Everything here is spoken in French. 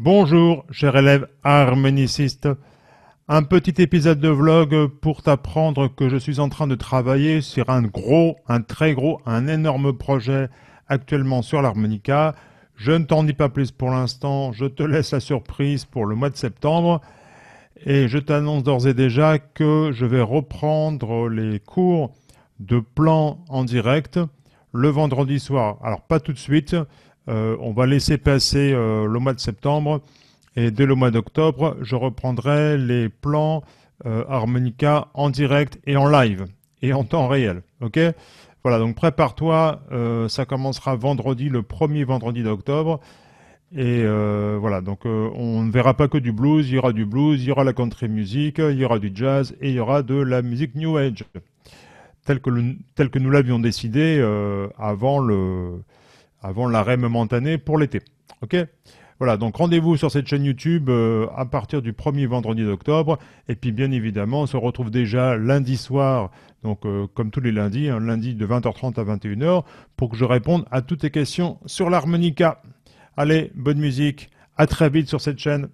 Bonjour, cher élève harmoniciste. Un petit épisode de vlog pour t'apprendre que je suis en train de travailler sur un gros, un très gros, un énorme projet actuellement sur l'harmonica. Je ne t'en dis pas plus pour l'instant, je te laisse la surprise pour le mois de septembre. Et je t'annonce d'ores et déjà que je vais reprendre les cours de plan en direct le vendredi soir. Alors pas tout de suite, euh, on va laisser passer euh, le mois de septembre et dès le mois d'octobre, je reprendrai les plans euh, harmonica en direct et en live et en temps réel. Ok Voilà, donc prépare-toi. ça commencera vendredi, le premier vendredi d'octobre. Et voilà, donc on ne verra pas que du blues, il y aura du blues, il y aura la country music, il y aura du jazz et il y aura de la musique new age, tel que, tel que nous l'avions décidé avant le, avant l'arrêt momentané pour l'été. Ok voilà, donc rendez-vous sur cette chaîne YouTube euh, à partir du 1er vendredi d'octobre. Et puis bien évidemment, on se retrouve déjà lundi soir, donc euh, comme tous les lundis, hein, lundi de 20h30 à 21h, pour que je réponde à toutes tes questions sur l'harmonica. Allez, bonne musique, à très vite sur cette chaîne.